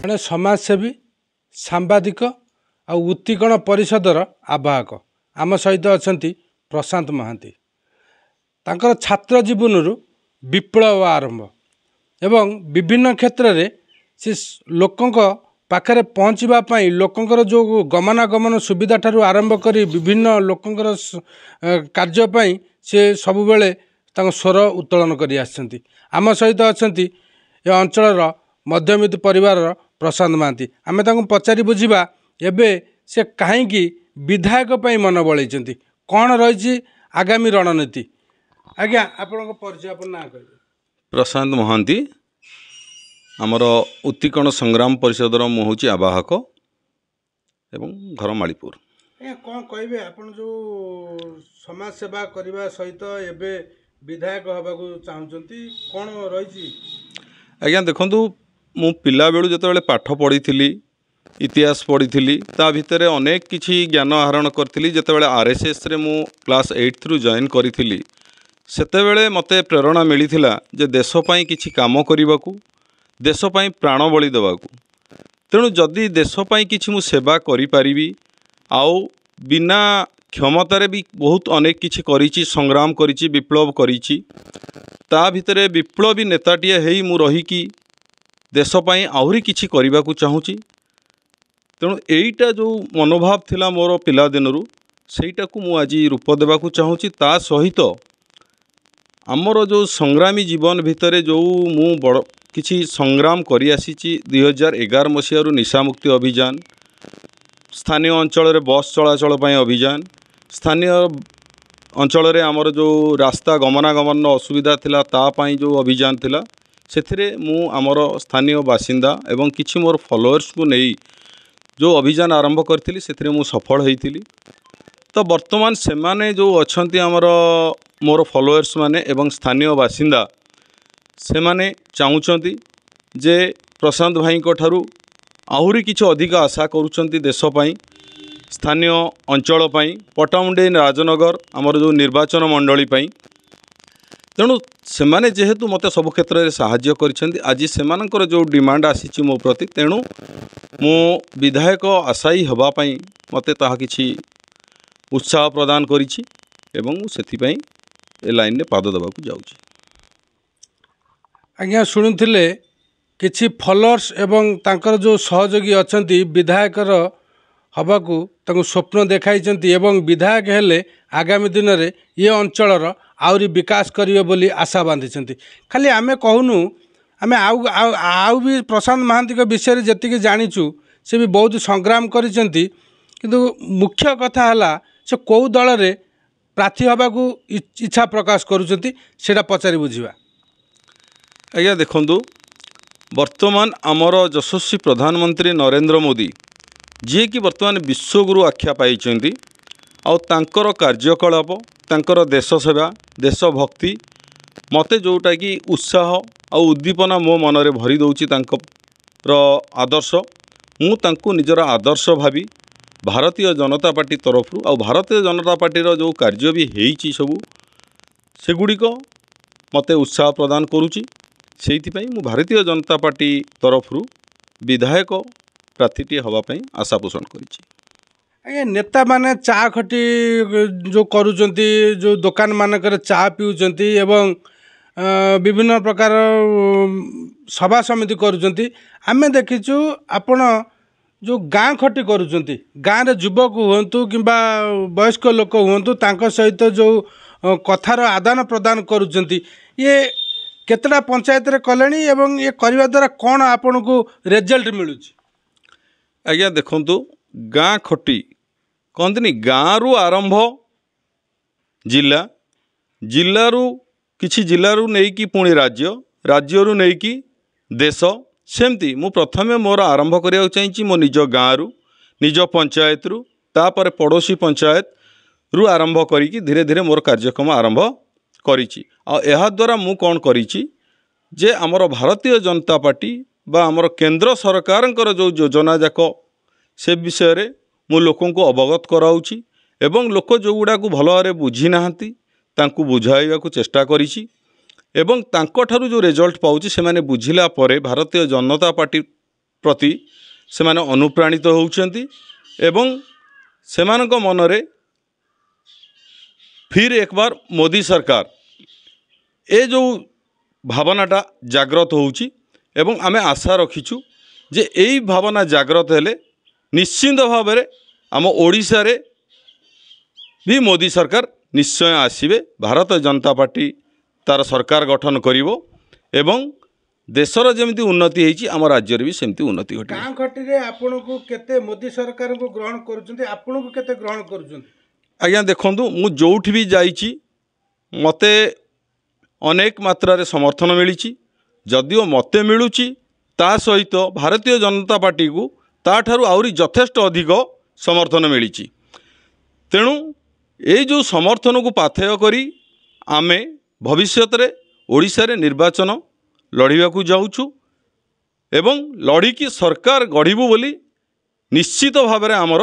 ଜଣେ ସମାଜସେବୀ ସାମ୍ବାଦିକ ଆଉ ଉତ୍ତିକଣ ପରିଷଦର ଆବାହକ ଆମ ସହିତ ଅଛନ୍ତି ପ୍ରଶାନ୍ତ ମହାନ୍ତି ତାଙ୍କର ଛାତ୍ର ଜୀବନରୁ ବିପ୍ଳବ ଆରମ୍ଭ ଏବଂ ବିଭିନ୍ନ କ୍ଷେତ୍ରରେ ସେ ଲୋକଙ୍କ ପାଖରେ ପହଞ୍ଚିବା ପାଇଁ ଲୋକଙ୍କର ଯେଉଁ ଗମନାଗମନ ସୁବିଧା ଠାରୁ ଆରମ୍ଭ କରି ବିଭିନ୍ନ ଲୋକଙ୍କର କାର୍ଯ୍ୟ ପାଇଁ ସେ ସବୁବେଳେ ତାଙ୍କ ସ୍ୱର ଉତ୍ତୋଳନ କରି ଆସିଛନ୍ତି ଆମ ସହିତ ଅଛନ୍ତି ଏ ଅଞ୍ଚଳର ମଧ୍ୟବିତ୍ତ ପରିବାରର ପ୍ରଶାନ୍ତ ମହାନ୍ତି ଆମେ ତାଙ୍କୁ ପଚାରି ବୁଝିବା ଏବେ ସେ କାହିଁକି ବିଧାୟକ ପାଇଁ ମନ ବଳେଇଛନ୍ତି କ'ଣ ରହିଛି ଆଗାମୀ ରଣନୀତି ଆଜ୍ଞା ଆପଣଙ୍କ ପରିଚୟ ଆପଣ ନାଁ କହିବେ ପ୍ରଶାନ୍ତ ମହାନ୍ତି ଆମର ଉତ୍ତିକଣ ସଂଗ୍ରାମ ପରିଷଦର ମୁଁ ହେଉଛି ଆବାହକ ଏବଂ ଘର ମାଳିପୁର ଆଜ୍ଞା କ'ଣ କହିବେ ଆପଣ ଯେଉଁ ସମାଜସେବା କରିବା ସହିତ ଏବେ ବିଧାୟକ ହେବାକୁ ଚାହୁଁଛନ୍ତି କ'ଣ ରହିଛି ଆଜ୍ଞା ଦେଖନ୍ତୁ ମୁଁ ପିଲାବେଳୁ ଯେତେବେଳେ ପାଠ ପଢ଼ିଥିଲି ଇତିହାସ ପଢ଼ିଥିଲି ତା ଭିତରେ ଅନେକ କିଛି ଜ୍ଞାନ ଆହରଣ କରିଥିଲି ଯେତେବେଳେ ଆର୍ ଏସ୍ ଏସ୍ରେ ମୁଁ କ୍ଲାସ୍ ଏଇଟ୍ରୁ ଜଏନ୍ କରିଥିଲି ସେତେବେଳେ ମୋତେ ପ୍ରେରଣା ମିଳିଥିଲା ଯେ ଦେଶ ପାଇଁ କିଛି କାମ କରିବାକୁ ଦେଶ ପାଇଁ ପ୍ରାଣବଳି ଦେବାକୁ ତେଣୁ ଯଦି ଦେଶ ପାଇଁ କିଛି ମୁଁ ସେବା କରିପାରିବି ଆଉ ବିନା କ୍ଷମତାରେ ବି ବହୁତ ଅନେକ କିଛି କରିଛି ସଂଗ୍ରାମ କରିଛି ବିପ୍ଳବ କରିଛି ତା ଭିତରେ ବିପ୍ଳବୀ ନେତାଟିଏ ହେଇ ମୁଁ ରହିକି ଦେଶ ପାଇଁ ଆହୁରି କିଛି କରିବାକୁ ଚାହୁଁଛି ତେଣୁ ଏଇଟା ଯେଉଁ ମନୋଭାବ ଥିଲା ମୋର ପିଲାଦିନରୁ ସେଇଟାକୁ ମୁଁ ଆଜି ରୂପ ଦେବାକୁ ଚାହୁଁଛି ତା ସହିତ ଆମର ଯେଉଁ ସଂଗ୍ରାମୀ ଜୀବନ ଭିତରେ ଯେଉଁ ମୁଁ ବଡ଼ କିଛି ସଂଗ୍ରାମ କରିଆସିଛି ଦୁଇହଜାର ଏଗାର ମସିହାରୁ ନିଶାମୁକ୍ତି ଅଭିଯାନ ସ୍ଥାନୀୟ ଅଞ୍ଚଳରେ ବସ୍ ଚଳାଚଳ ପାଇଁ ଅଭିଯାନ ସ୍ଥାନୀୟ ଅଞ୍ଚଳରେ ଆମର ଯେଉଁ ରାସ୍ତା ଗମନାଗମନର ଅସୁବିଧା ଥିଲା ତା ପାଇଁ ଯେଉଁ ଅଭିଯାନ ଥିଲା ସେଥିରେ ମୁଁ ଆମର ସ୍ଥାନୀୟ ବାସିନ୍ଦା ଏବଂ କିଛି ମୋର ଫଲୋଅର୍ସକୁ ନେଇ ଯେଉଁ ଅଭିଯାନ ଆରମ୍ଭ କରିଥିଲି ସେଥିରେ ମୁଁ ସଫଳ ହୋଇଥିଲି ତ ବର୍ତ୍ତମାନ ସେମାନେ ଯେଉଁ ଅଛନ୍ତି ଆମର ମୋର ଫଲୋଅର୍ସ ମାନେ ଏବଂ ସ୍ଥାନୀୟ ବାସିନ୍ଦା ସେମାନେ ଚାହୁଁଛନ୍ତି ଯେ ପ୍ରଶାନ୍ତ ଭାଇଙ୍କ ଠାରୁ ଆହୁରି କିଛି ଅଧିକ ଆଶା କରୁଛନ୍ତି ଦେଶ ପାଇଁ ସ୍ଥାନୀୟ ଅଞ୍ଚଳ ପାଇଁ ପଟ୍ଟାମୁଣ୍ଡେଇ ରାଜନଗର ଆମର ଯେଉଁ ନିର୍ବାଚନ ମଣ୍ଡଳୀ ପାଇଁ ତେଣୁ ସେମାନେ ଯେହେତୁ ମୋତେ ସବୁ କ୍ଷେତ୍ରରେ ସାହାଯ୍ୟ କରିଛନ୍ତି ଆଜି ସେମାନଙ୍କର ଯେଉଁ ଡିମାଣ୍ଡ ଆସିଛି ମୋ ପ୍ରତି ତେଣୁ ମୁଁ ବିଧାୟକ ଆଶାୟୀ ହେବା ପାଇଁ ମୋତେ ତାହା କିଛି ଉତ୍ସାହ ପ୍ରଦାନ କରିଛି ଏବଂ ମୁଁ ସେଥିପାଇଁ ଏ ଲାଇନ୍ରେ ପାଦ ଦେବାକୁ ଯାଉଛି ଆଜ୍ଞା ଶୁଣୁଥିଲେ କିଛି ଫଲୋର୍ସ ଏବଂ ତାଙ୍କର ଯେଉଁ ସହଯୋଗୀ ଅଛନ୍ତି ବିଧାୟକର ହେବାକୁ ତାଙ୍କୁ ସ୍ୱପ୍ନ ଦେଖାଇଛନ୍ତି ଏବଂ ବିଧାୟକ ହେଲେ ଆଗାମୀ ଦିନରେ ଏ ଅଞ୍ଚଳର ଆହୁରି ବିକାଶ କରିବ ବୋଲି ଆଶା ବାନ୍ଧିଛନ୍ତି ଖାଲି ଆମେ କହୁନୁ ଆମେ ଆଉ ଆଉ ଆଉ ବି ପ୍ରଶାନ୍ତ ମହାନ୍ତିଙ୍କ ବିଷୟରେ ଯେତିକି ଜାଣିଛୁ ସେ ବି ବହୁତ ସଂଗ୍ରାମ କରିଛନ୍ତି କିନ୍ତୁ ମୁଖ୍ୟ କଥା ହେଲା ସେ କେଉଁ ଦଳରେ ପ୍ରାର୍ଥୀ ହେବାକୁ ଇଚ୍ଛା ପ୍ରକାଶ କରୁଛନ୍ତି ସେଇଟା ପଚାରି ବୁଝିବା ଆଜ୍ଞା ଦେଖନ୍ତୁ ବର୍ତ୍ତମାନ ଆମର ଯଶସ୍ୱୀ ପ୍ରଧାନମନ୍ତ୍ରୀ ନରେନ୍ଦ୍ର ମୋଦି ଯିଏକି ବର୍ତ୍ତମାନ ବିଶ୍ୱଗୁରୁ ଆଖ୍ୟା ପାଇଛନ୍ତି ଆଉ ତାଙ୍କର କାର୍ଯ୍ୟକଳାପ ତାଙ୍କର ଦେଶ ସେବା ଦେଶଭକ୍ତି ମୋତେ ଯେଉଁଟାକି ଉତ୍ସାହ ଆଉ ଉଦ୍ଦୀପନା ମୋ ମନରେ ଭରି ଦେଉଛି ତାଙ୍କର ଆଦର୍ଶ ମୁଁ ତାଙ୍କୁ ନିଜର ଆଦର୍ଶ ଭାବି ଭାରତୀୟ ଜନତା ପାର୍ଟି ତରଫରୁ ଆଉ ଭାରତୀୟ ଜନତା ପାର୍ଟିର ଯେଉଁ କାର୍ଯ୍ୟ ବି ହେଇଛି ସବୁ ସେଗୁଡ଼ିକ ମୋତେ ଉତ୍ସାହ ପ୍ରଦାନ କରୁଛି ସେଇଥିପାଇଁ ମୁଁ ଭାରତୀୟ ଜନତା ପାର୍ଟି ତରଫରୁ ବିଧାୟକ ପ୍ରାର୍ଥୀଟିଏ ହେବା ପାଇଁ ଆଶା ପୋଷଣ କରିଛି ଆଜ୍ଞା ନେତାମାନେ ଚା ଖଟି ଯେଉଁ କରୁଛନ୍ତି ଯେଉଁ ଦୋକାନମାନଙ୍କରେ ଚା ପିଉଛନ୍ତି ଏବଂ ବିଭିନ୍ନ ପ୍ରକାର ସଭା ସମିତି କରୁଛନ୍ତି ଆମେ ଦେଖିଛୁ ଆପଣ ଯେଉଁ ଗାଁ ଖଟି କରୁଛନ୍ତି ଗାଁରେ ଯୁବକ ହୁଅନ୍ତୁ କିମ୍ବା ବୟସ୍କ ଲୋକ ହୁଅନ୍ତୁ ତାଙ୍କ ସହିତ ଯେଉଁ କଥାର ଆଦାନ ପ୍ରଦାନ କରୁଛନ୍ତି ଇଏ କେତେଟା ପଞ୍ଚାୟତରେ କଲେଣି ଏବଂ ଇଏ କରିବା ଦ୍ୱାରା କ'ଣ ଆପଣଙ୍କୁ ରେଜଲ୍ଟ ମିଳୁଛି ଆଜ୍ଞା ଦେଖନ୍ତୁ ଗାଁ ଖଟି କହନ୍ତିନି ଗାଁରୁ ଆରମ୍ଭ ଜିଲ୍ଲା ଜିଲ୍ଲାରୁ କିଛି ଜିଲ୍ଲାରୁ ନେଇକି ପୁଣି ରାଜ୍ୟ ରାଜ୍ୟରୁ ନେଇକି ଦେଶ ସେମିତି ମୁଁ ପ୍ରଥମେ ମୋର ଆରମ୍ଭ କରିବାକୁ ଚାହିଁଛି ମୋ ନିଜ ଗାଁରୁ ନିଜ ପଞ୍ଚାୟତରୁ ତାପରେ ପଡ଼ୋଶୀ ପଞ୍ଚାୟତରୁ ଆରମ୍ଭ କରିକି ଧୀରେ ଧୀରେ ମୋର କାର୍ଯ୍ୟକ୍ରମ ଆରମ୍ଭ କରିଛି ଆଉ ଏହାଦ୍ୱାରା ମୁଁ କ'ଣ କରିଛି ଯେ ଆମର ଭାରତୀୟ ଜନତା ପାର୍ଟି ବା ଆମର କେନ୍ଦ୍ର ସରକାରଙ୍କର ଯେଉଁ ଯୋଜନା ଯାକ ସେ ବିଷୟରେ ମୁଁ ଲୋକଙ୍କୁ ଅବଗତ କରାଉଛି ଏବଂ ଲୋକ ଯେଉଁଗୁଡ଼ାକୁ ଭଲ ଭାବରେ ବୁଝି ନାହାନ୍ତି ତାଙ୍କୁ ବୁଝାଇବାକୁ ଚେଷ୍ଟା କରିଛି ଏବଂ ତାଙ୍କଠାରୁ ଯେଉଁ ରେଜଲ୍ଟ ପାଉଛି ସେମାନେ ବୁଝିଲା ପରେ ଭାରତୀୟ ଜନତା ପାର୍ଟି ପ୍ରତି ସେମାନେ ଅନୁପ୍ରାଣିତ ହେଉଛନ୍ତି ଏବଂ ସେମାନଙ୍କ ମନରେ ଫିର୍ ଏକବାର ମୋଦି ସରକାର ଏ ଯେଉଁ ଭାବନାଟା ଜାଗ୍ରତ ହେଉଛି ଏବଂ ଆମେ ଆଶା ରଖିଛୁ ଯେ ଏଇ ଭାବନା ଜାଗ୍ରତ ହେଲେ ନିଶ୍ଚିନ୍ତ ଭାବରେ ଆମ ଓଡ଼ିଶାରେ ବି ମୋଦି ସରକାର ନିଶ୍ଚୟ ଆସିବେ ଭାରତୀୟ ଜନତା ପାର୍ଟି ତା'ର ସରକାର ଗଠନ କରିବ ଏବଂ ଦେଶର ଯେମିତି ଉନ୍ନତି ହେଇଛି ଆମ ରାଜ୍ୟରେ ବି ସେମିତି ଉନ୍ନତି ଘଟିବ ଗାଁ ଘଟିରେ ଆପଣଙ୍କୁ କେତେ ମୋଦି ସରକାରଙ୍କୁ ଗ୍ରହଣ କରୁଛନ୍ତି ଆପଣଙ୍କୁ କେତେ ଗ୍ରହଣ କରୁଛନ୍ତି ଆଜ୍ଞା ଦେଖନ୍ତୁ ମୁଁ ଯେଉଁଠି ବି ଯାଇଛି ମୋତେ ଅନେକ ମାତ୍ରାରେ ସମର୍ଥନ ମିଳିଛି ଯଦିଓ ମୋତେ ମିଳୁଛି ତା ସହିତ ଭାରତୀୟ ଜନତା ପାର୍ଟିକୁ ତାଠାରୁ ଆହୁରି ଯଥେଷ୍ଟ ଅଧିକ ସମର୍ଥନ ମିଳିଛି ତେଣୁ ଏଇ ଯେଉଁ ସମର୍ଥନକୁ ପାଥେୟ କରି ଆମେ ଭବିଷ୍ୟତରେ ଓଡ଼ିଶାରେ ନିର୍ବାଚନ ଲଢ଼ିବାକୁ ଯାଉଛୁ ଏବଂ ଲଢ଼ିକି ସରକାର ଗଢ଼ିବୁ ବୋଲି ନିଶ୍ଚିତ ଭାବରେ ଆମର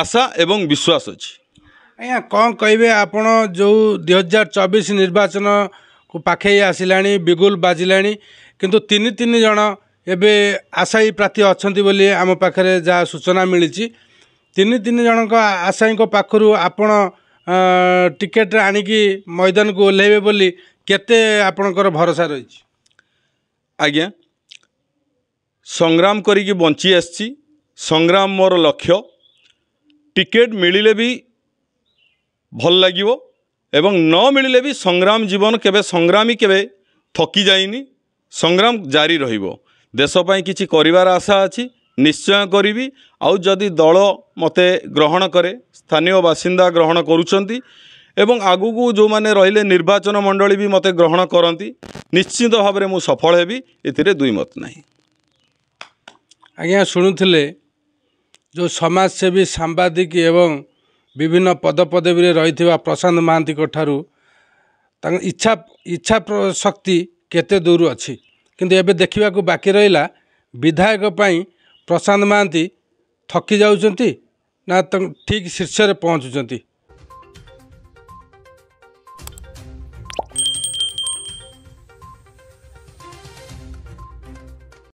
ଆଶା ଏବଂ ବିଶ୍ୱାସ ଅଛି ଆଜ୍ଞା କ'ଣ କହିବେ ଆପଣ ଯେଉଁ ଦୁଇହଜାର ଚବିଶ ନିର୍ବାଚନକୁ ପାଖେଇ ଆସିଲାଣି ବିଗୁଲ ବାଜିଲାଣି କିନ୍ତୁ ତିନି ତିନି ଜଣ ଏବେ ଆଶାୟୀ ପ୍ରାର୍ଥୀ ଅଛନ୍ତି ବୋଲି ଆମ ପାଖରେ ଯାହା ସୂଚନା ମିଳିଛି ତିନି ତିନି ଜଣଙ୍କ ଆଶାୟୀଙ୍କ ପାଖରୁ ଆପଣ ଟିକେଟ୍ ଆଣିକି ମଇଦାନକୁ ଓହ୍ଲାଇବେ ବୋଲି କେତେ ଆପଣଙ୍କର ଭରସା ରହିଛି ଆଜ୍ଞା ସଂଗ୍ରାମ କରିକି ବଞ୍ଚି ଆସିଛି ସଂଗ୍ରାମ ମୋର ଲକ୍ଷ୍ୟ ଟିକେଟ୍ ମିଳିଲେ ବି ଭଲ ଲାଗିବ ଏବଂ ନ ମିଳିଲେ ବି ସଂଗ୍ରାମ ଜୀବନ କେବେ ସଂଗ୍ରାମୀ କେବେ ଥକି ଯାଇନି ସଂଗ୍ରାମ ଜାରି ରହିବ ଦେଶ ପାଇଁ କିଛି କରିବାର ଆଶା ଅଛି ନିଶ୍ଚୟ କରିବି ଆଉ ଯଦି ଦଳ ମୋତେ ଗ୍ରହଣ କରେ ସ୍ଥାନୀୟ ବାସିନ୍ଦା ଗ୍ରହଣ କରୁଛନ୍ତି ଏବଂ ଆଗକୁ ଯେଉଁମାନେ ରହିଲେ ନିର୍ବାଚନ ମଣ୍ଡଳୀ ବି ମୋତେ ଗ୍ରହଣ କରନ୍ତି ନିଶ୍ଚିତ ଭାବରେ ମୁଁ ସଫଳ ହେବି ଏଥିରେ ଦୁଇମତ ନାହିଁ ଆଜ୍ଞା ଶୁଣୁଥିଲେ ଯେଉଁ ସମାଜସେବୀ ସାମ୍ବାଦିକ ଏବଂ ବିଭିନ୍ନ ପଦପଦବୀରେ ରହିଥିବା ପ୍ରଶାନ୍ତ ମହାନ୍ତିଙ୍କ ଠାରୁ ତାଙ୍କ ଇଚ୍ଛା ଇଚ୍ଛା ଶକ୍ତି କେତେ ଦୂର ଅଛି किन्तु एबे देखिबाको बाकी रहिला विधायक पई प्रशांत मानती थकी जाउचन्ती ना त ठीक शीर्षरे पहुँचचन्ती